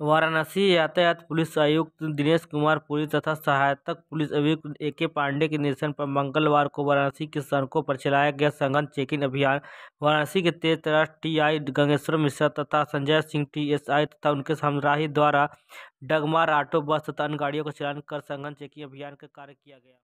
वाराणसी यातायात पुलिस आयुक्त दिनेश कुमार पुरी तथा सहायक पुलिस अभियुक्त ए के पांडे के निरीक्षण पर मंगलवार को वाराणसी की सड़कों पर चलाया गया संगन चेकिंग अभियान वाराणसी के तेज तरह टी आई गंगेश्वर मिश्रा तथा संजय सिंह टीएसआई तथा उनके समराही द्वारा डगमार ऑटो बस तथा अन्य गाड़ियों का चलान कर संगन चेकिंग अभियान का कार्य किया गया